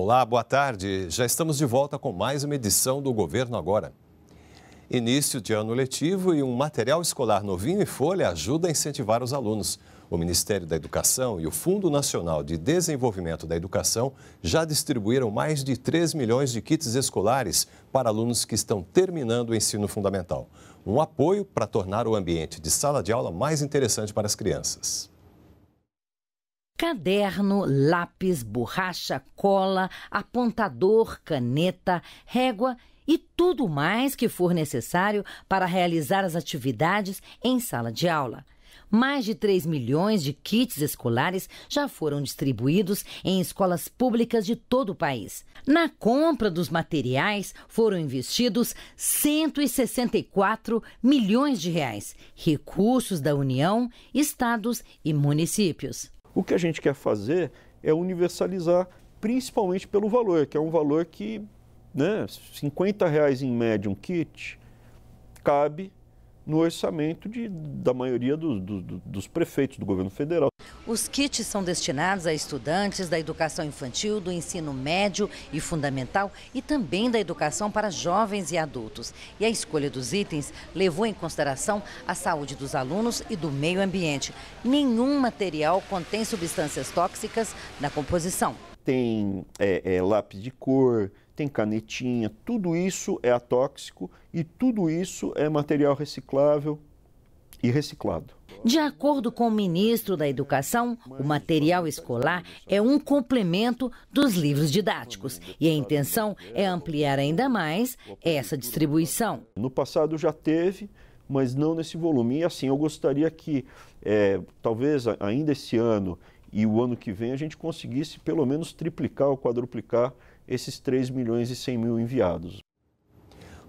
Olá, boa tarde. Já estamos de volta com mais uma edição do Governo Agora. Início de ano letivo e um material escolar novinho e folha ajuda a incentivar os alunos. O Ministério da Educação e o Fundo Nacional de Desenvolvimento da Educação já distribuíram mais de 3 milhões de kits escolares para alunos que estão terminando o ensino fundamental. Um apoio para tornar o ambiente de sala de aula mais interessante para as crianças. Caderno, lápis, borracha, cola, apontador, caneta, régua e tudo mais que for necessário para realizar as atividades em sala de aula. Mais de 3 milhões de kits escolares já foram distribuídos em escolas públicas de todo o país. Na compra dos materiais foram investidos 164 milhões de reais, recursos da União, estados e municípios. O que a gente quer fazer é universalizar, principalmente pelo valor, que é um valor que, né, 50 reais em média um kit, cabe no orçamento de, da maioria dos prefeitos do governo federal. Os kits são destinados a estudantes da educação infantil, do ensino médio e fundamental e também da educação para jovens e adultos. E a escolha dos itens levou em consideração a saúde dos alunos e do meio ambiente. Nenhum material contém substâncias tóxicas na composição. Tem é, é, lápis de cor, tem canetinha, tudo isso é atóxico e tudo isso é material reciclável e reciclado. De acordo com o ministro da Educação, o material escolar é um complemento dos livros didáticos e a intenção é ampliar ainda mais essa distribuição. No passado já teve, mas não nesse volume. E assim, eu gostaria que, é, talvez ainda esse ano e o ano que vem, a gente conseguisse pelo menos triplicar ou quadruplicar esses 3 milhões e 100 mil enviados.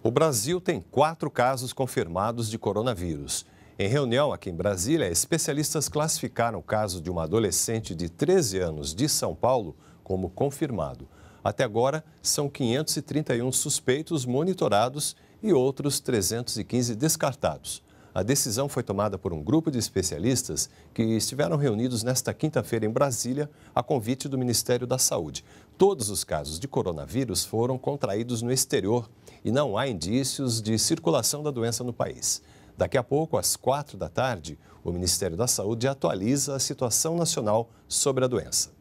O Brasil tem quatro casos confirmados de coronavírus. Em reunião aqui em Brasília, especialistas classificaram o caso de uma adolescente de 13 anos de São Paulo como confirmado. Até agora, são 531 suspeitos monitorados e outros 315 descartados. A decisão foi tomada por um grupo de especialistas que estiveram reunidos nesta quinta-feira em Brasília, a convite do Ministério da Saúde. Todos os casos de coronavírus foram contraídos no exterior e não há indícios de circulação da doença no país. Daqui a pouco, às quatro da tarde, o Ministério da Saúde atualiza a situação nacional sobre a doença.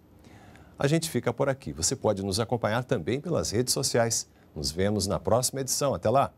A gente fica por aqui. Você pode nos acompanhar também pelas redes sociais. Nos vemos na próxima edição. Até lá!